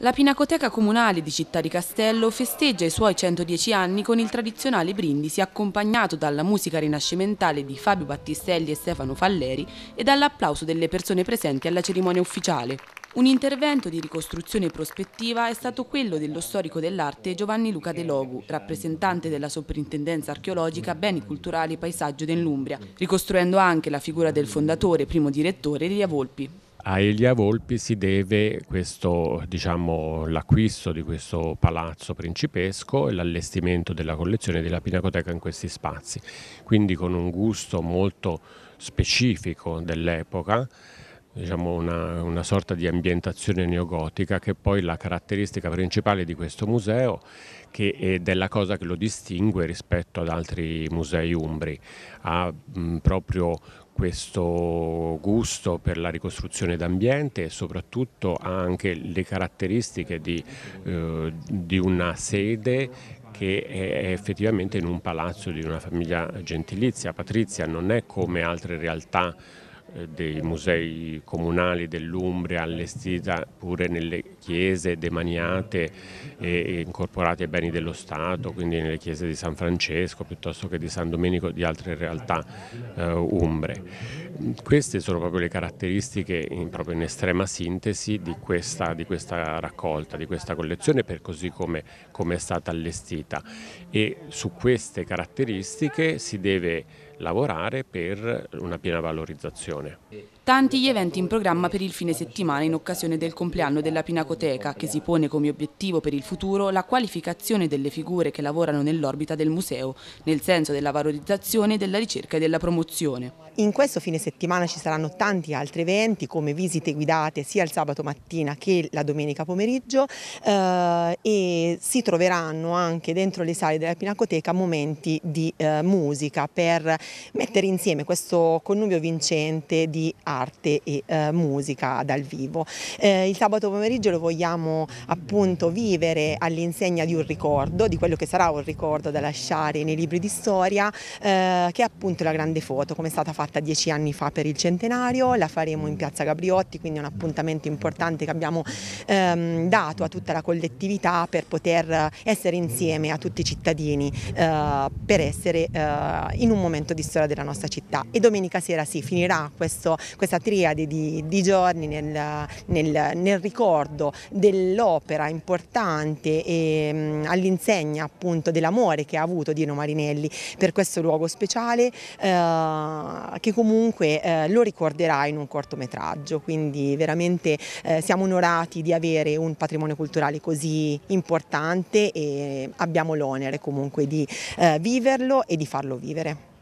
La Pinacoteca Comunale di Città di Castello festeggia i suoi 110 anni con il tradizionale brindisi accompagnato dalla musica rinascimentale di Fabio Battistelli e Stefano Falleri e dall'applauso delle persone presenti alla cerimonia ufficiale. Un intervento di ricostruzione prospettiva è stato quello dello storico dell'arte Giovanni Luca De Logu, rappresentante della Soprintendenza archeologica Beni culturali e paesaggio dell'Umbria, ricostruendo anche la figura del fondatore, e primo direttore Elia Volpi a Elia Volpi si deve diciamo, l'acquisto diciamo, di questo palazzo principesco e l'allestimento della collezione della Pinacoteca in questi spazi, quindi con un gusto molto specifico dell'epoca diciamo una, una, sorta di ambientazione neogotica che è poi la caratteristica principale di questo museo che ed è la cosa che lo distingue rispetto ad altri musei umbri. Ha mh, proprio questo gusto per la ricostruzione d'ambiente e soprattutto ha anche le caratteristiche di, eh, di una sede che è effettivamente in un palazzo di una famiglia gentilizia, patrizia, non è come altre realtà eh, dei musei comunali dell'Umbria allestita pure nelle chiese demaniate e incorporate ai beni dello Stato, quindi nelle chiese di San Francesco piuttosto che di San Domenico e di altre realtà eh, umbre. Queste sono proprio le caratteristiche in, proprio in estrema sintesi di questa, di questa, raccolta, di questa collezione per così come, come è stata allestita e su queste caratteristiche si deve lavorare per una piena valorizzazione. Tanti gli eventi in programma per il fine settimana in occasione del compleanno della Pinacoteca, che si pone come obiettivo per il futuro la qualificazione delle figure che lavorano nell'orbita del museo, nel senso della valorizzazione, della ricerca e della promozione. In questo fine settimana ci saranno tanti altri eventi come visite guidate sia il sabato mattina che la domenica pomeriggio eh, e si troveranno anche dentro le sale della Pinacoteca momenti di eh, musica per mettere insieme questo connubio vincente di arte e eh, musica dal vivo. Eh, il sabato pomeriggio lo vogliamo appunto vivere all'insegna di un ricordo, di quello che sarà un ricordo da lasciare nei libri di storia, eh, che è appunto la grande foto, come è stata fatta dieci anni fa per il centenario, la faremo in piazza Gabriotti, quindi un appuntamento importante che abbiamo ehm, dato a tutta la collettività per poter eh, essere insieme a tutti i cittadini eh, per essere eh, in un momento di storia della nostra città e domenica sera si finirà questo, questa triade di, di giorni nel, nel, nel ricordo dell'opera importante e all'insegna appunto dell'amore che ha avuto Dino Marinelli per questo luogo speciale eh, che comunque eh, lo ricorderà in un cortometraggio, quindi veramente eh, siamo onorati di avere un patrimonio culturale così importante e abbiamo l'onere comunque di eh, viverlo e di farlo vivere.